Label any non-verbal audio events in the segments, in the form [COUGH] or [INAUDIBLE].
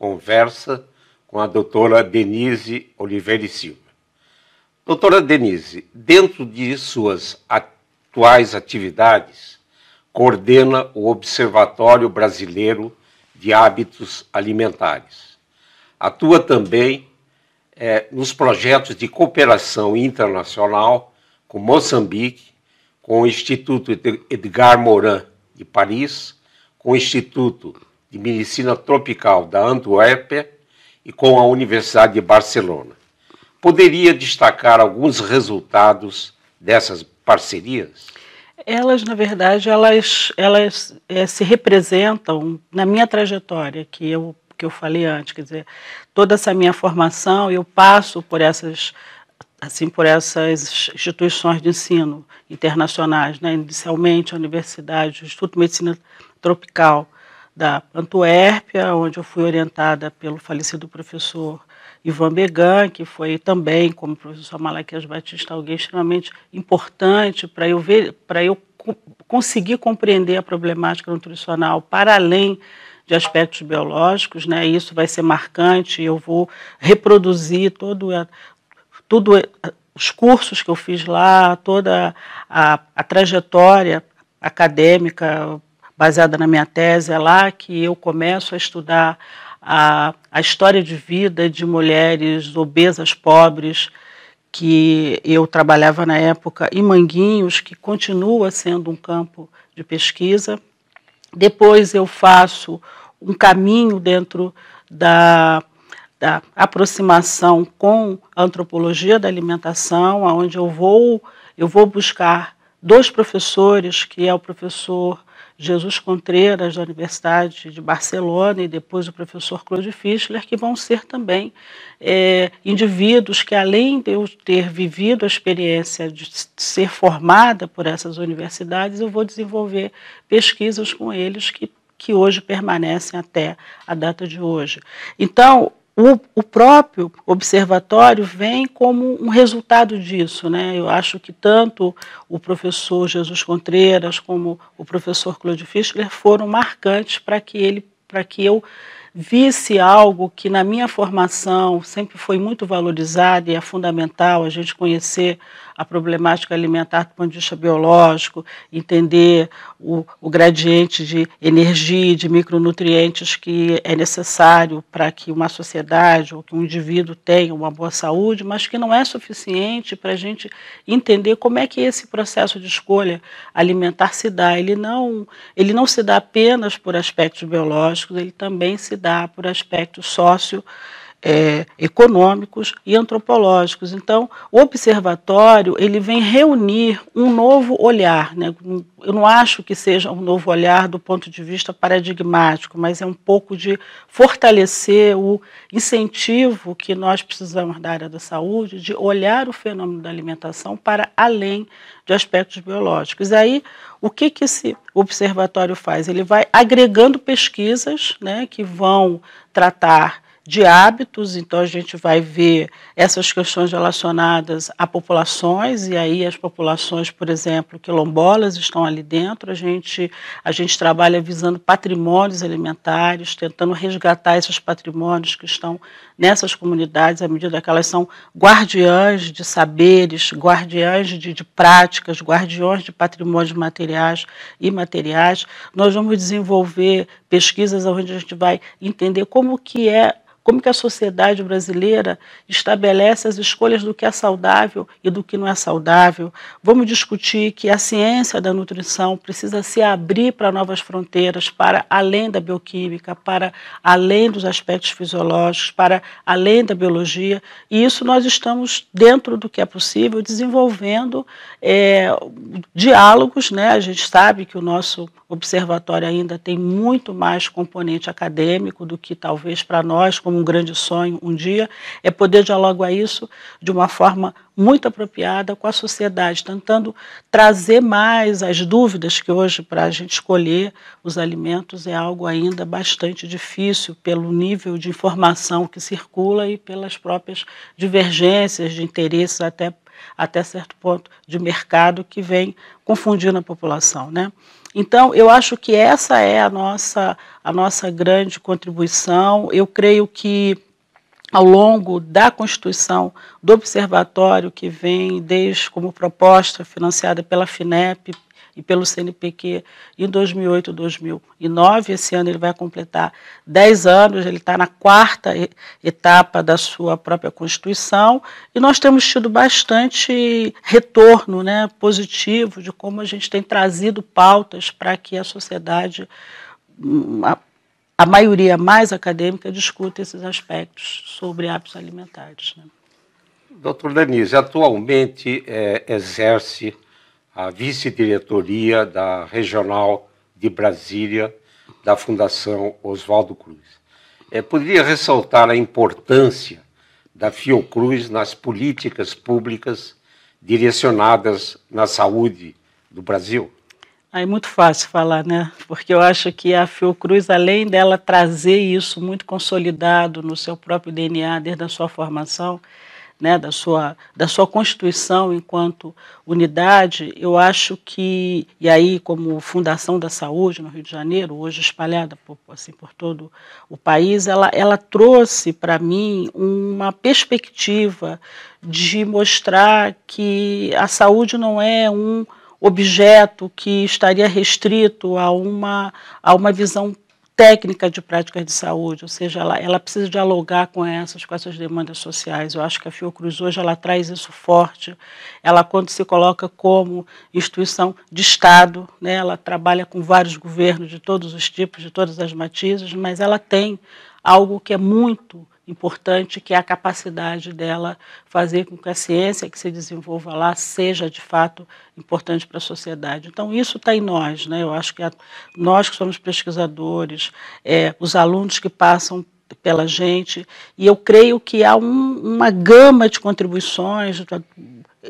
conversa com a doutora Denise Oliveira e Silva. Doutora Denise, dentro de suas atuais atividades, coordena o Observatório Brasileiro de Hábitos Alimentares. Atua também é, nos projetos de cooperação internacional com Moçambique, com o Instituto Edgar Morin de Paris, com o Instituto de Medicina Tropical da Antuérpia e com a Universidade de Barcelona. Poderia destacar alguns resultados dessas parcerias? Elas, na verdade, elas, elas é, se representam na minha trajetória, que eu, que eu falei antes, quer dizer, toda essa minha formação, eu passo por essas assim por essas instituições de ensino internacionais, né? inicialmente a Universidade, o Instituto de Medicina Tropical, da Antuérpia, onde eu fui orientada pelo falecido professor Ivan Began, que foi também, como o professor Malaquias Batista, alguém extremamente importante para eu ver, para eu co conseguir compreender a problemática nutricional para além de aspectos biológicos, né? Isso vai ser marcante. Eu vou reproduzir todo a, tudo os cursos que eu fiz lá, toda a, a trajetória acadêmica baseada na minha tese, é lá que eu começo a estudar a, a história de vida de mulheres obesas, pobres, que eu trabalhava na época, e Manguinhos, que continua sendo um campo de pesquisa. Depois eu faço um caminho dentro da, da aproximação com a antropologia da alimentação, onde eu vou, eu vou buscar dois professores, que é o professor Jesus Contreras, da Universidade de Barcelona, e depois o professor Claude Fischler, que vão ser também é, indivíduos que, além de eu ter vivido a experiência de ser formada por essas universidades, eu vou desenvolver pesquisas com eles que, que hoje permanecem até a data de hoje. Então, o, o próprio observatório vem como um resultado disso. Né? Eu acho que tanto o professor Jesus Contreiras como o professor Claudio Fischler foram marcantes para que ele para que eu visse algo que na minha formação sempre foi muito valorizado e é fundamental a gente conhecer a problemática alimentar do ponto de vista biológico, entender o, o gradiente de energia, de micronutrientes que é necessário para que uma sociedade ou que um indivíduo tenha uma boa saúde, mas que não é suficiente para a gente entender como é que esse processo de escolha alimentar se dá. Ele não, ele não se dá apenas por aspectos biológicos, ele também se dá por aspectos sócio é, econômicos e antropológicos. Então, o observatório ele vem reunir um novo olhar. Né? Eu não acho que seja um novo olhar do ponto de vista paradigmático, mas é um pouco de fortalecer o incentivo que nós precisamos da área da saúde de olhar o fenômeno da alimentação para além de aspectos biológicos. E aí, o que, que esse observatório faz? Ele vai agregando pesquisas né, que vão tratar de hábitos, então a gente vai ver essas questões relacionadas a populações, e aí as populações, por exemplo, quilombolas estão ali dentro, a gente, a gente trabalha visando patrimônios alimentares, tentando resgatar esses patrimônios que estão nessas comunidades, à medida que elas são guardiãs de saberes, guardiãs de, de práticas, guardiões de patrimônios materiais e imateriais. Nós vamos desenvolver pesquisas onde a gente vai entender como que é como que a sociedade brasileira estabelece as escolhas do que é saudável e do que não é saudável? Vamos discutir que a ciência da nutrição precisa se abrir para novas fronteiras, para além da bioquímica, para além dos aspectos fisiológicos, para além da biologia. E isso nós estamos dentro do que é possível desenvolvendo é, diálogos, né? A gente sabe que o nosso observatório ainda tem muito mais componente acadêmico do que talvez para nós como como um grande sonho um dia, é poder dialogar isso de uma forma muito apropriada com a sociedade, tentando trazer mais as dúvidas que hoje, para a gente escolher os alimentos, é algo ainda bastante difícil pelo nível de informação que circula e pelas próprias divergências de interesses, até, até certo ponto, de mercado que vem confundindo a população. Né? Então, eu acho que essa é a nossa, a nossa grande contribuição. Eu creio que ao longo da constituição do observatório que vem desde como proposta financiada pela FINEP, e pelo CNPq em 2008, 2009. Esse ano ele vai completar 10 anos, ele está na quarta etapa da sua própria Constituição e nós temos tido bastante retorno né, positivo de como a gente tem trazido pautas para que a sociedade. Hum, a, a maioria mais acadêmica discuta esses aspectos sobre hábitos alimentares. Né? Doutor Denise, atualmente é, exerce a vice-diretoria da Regional de Brasília da Fundação Oswaldo Cruz. É, poderia ressaltar a importância da Fiocruz nas políticas públicas direcionadas na saúde do Brasil? é muito fácil falar, né? Porque eu acho que a Fiocruz, além dela trazer isso muito consolidado no seu próprio DNA desde a sua formação, né, da, sua, da sua constituição enquanto unidade, eu acho que, e aí como Fundação da Saúde no Rio de Janeiro, hoje espalhada por, assim, por todo o país, ela, ela trouxe para mim uma perspectiva de mostrar que a saúde não é um objeto que estaria restrito a uma, a uma visão técnica de práticas de saúde, ou seja, ela, ela precisa dialogar com essas, com essas demandas sociais. Eu acho que a Fiocruz hoje ela traz isso forte. Ela quando se coloca como instituição de Estado, né, ela trabalha com vários governos de todos os tipos, de todas as matizes, mas ela tem algo que é muito importante, que é a capacidade dela fazer com que a ciência que se desenvolva lá seja de fato importante para a sociedade. Então isso está em nós, né? Eu acho que a, nós que somos pesquisadores, é, os alunos que passam pela gente, e eu creio que há um, uma gama de contribuições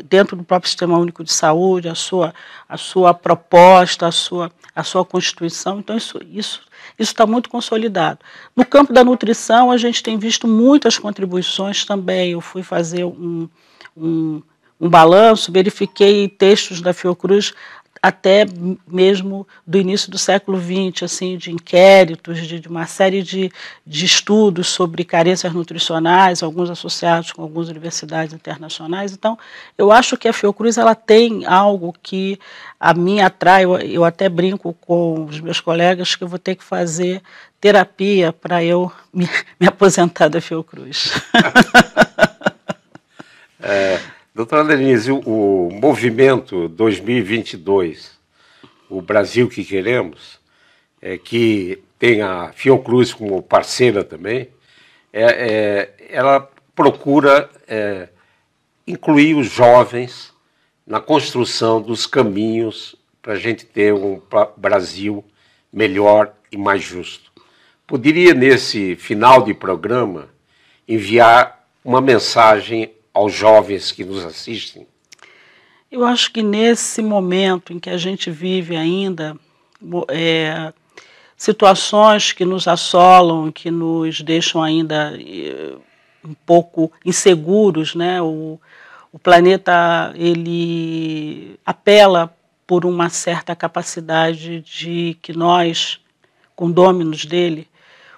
dentro do próprio Sistema Único de Saúde, a sua, a sua proposta, a sua a sua constituição. Então, isso está isso, isso tá muito consolidado. No campo da nutrição, a gente tem visto muitas contribuições também. Eu fui fazer um, um, um balanço, verifiquei textos da Fiocruz até mesmo do início do século XX, assim, de inquéritos, de, de uma série de, de, estudos sobre carências nutricionais, alguns associados com algumas universidades internacionais. Então, eu acho que a Fiocruz ela tem algo que a mim atrai. Eu, eu até brinco com os meus colegas que eu vou ter que fazer terapia para eu me, [LAUGHS] me, aposentar da Fiocruz. [LAUGHS] é. Doutora Denise, o, movimento 2022, o Brasil que queremos, é, que tem a Fiocruz como parceira também, é, é, ela procura é, incluir os jovens na construção dos caminhos para a gente ter um Brasil melhor e mais justo. Poderia, nesse final de programa, enviar uma mensagem aos jovens que nos assistem? Eu acho que nesse momento em que a gente vive ainda, é, situações que nos assolam, que nos deixam ainda é, um pouco inseguros, né? O, o planeta ele apela por uma certa capacidade de que nós, condôminos dele,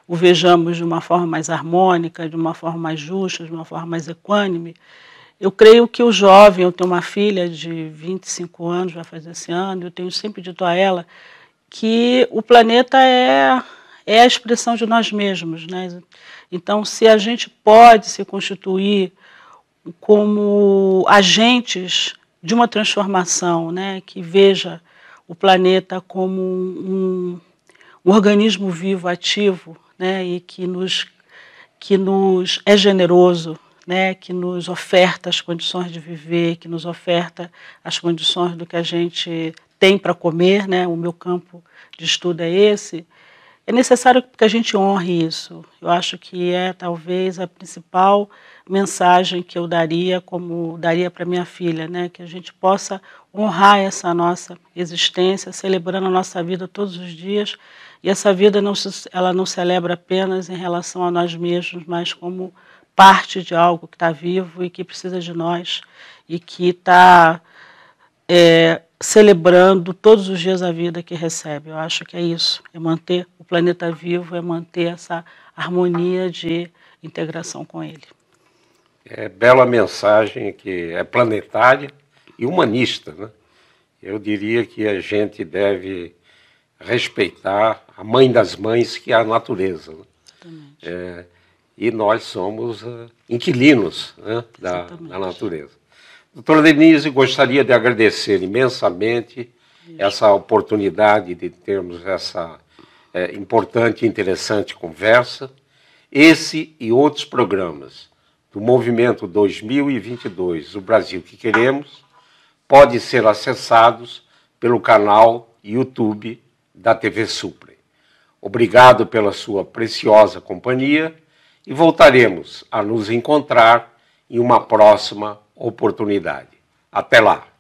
o vejamos de uma forma mais harmônica, de uma forma mais justa, de uma forma mais equânime. Eu creio que o jovem, eu tenho uma filha de 25 anos, vai fazer esse ano, eu tenho sempre dito a ela que o planeta é, é a expressão de nós mesmos. Né? Então, se a gente pode se constituir como agentes de uma transformação, né? que veja o planeta como um, um organismo vivo, ativo, né, e que nos, que nos é generoso, né, que nos oferta as condições de viver, que nos oferta as condições do que a gente tem para comer, né, o meu campo de estudo é esse, é necessário que a gente honre isso. Eu acho que é talvez a principal mensagem que eu daria, como daria para minha filha, né? Que a gente possa honrar essa nossa existência, celebrando a nossa vida todos os dias. E essa vida não se, ela não celebra apenas em relação a nós mesmos, mas como parte de algo que está vivo e que precisa de nós e que está é, celebrando todos os dias a vida que recebe. Eu acho que é isso, é manter o planeta vivo, é manter essa harmonia de integração com ele. É bela mensagem que é planetária e humanista, né? Eu diria que a gente deve respeitar a mãe das mães, que é a natureza. Né? É, e nós somos uh, inquilinos né, da, da natureza. Doutora Denise, gostaria de agradecer imensamente essa oportunidade de termos essa é, importante e interessante conversa. Esse e outros programas do Movimento 2022, o Brasil que Queremos, podem ser acessados pelo canal YouTube da TV Supre. Obrigado pela sua preciosa companhia e voltaremos a nos encontrar em uma próxima oportunidade. Até lá!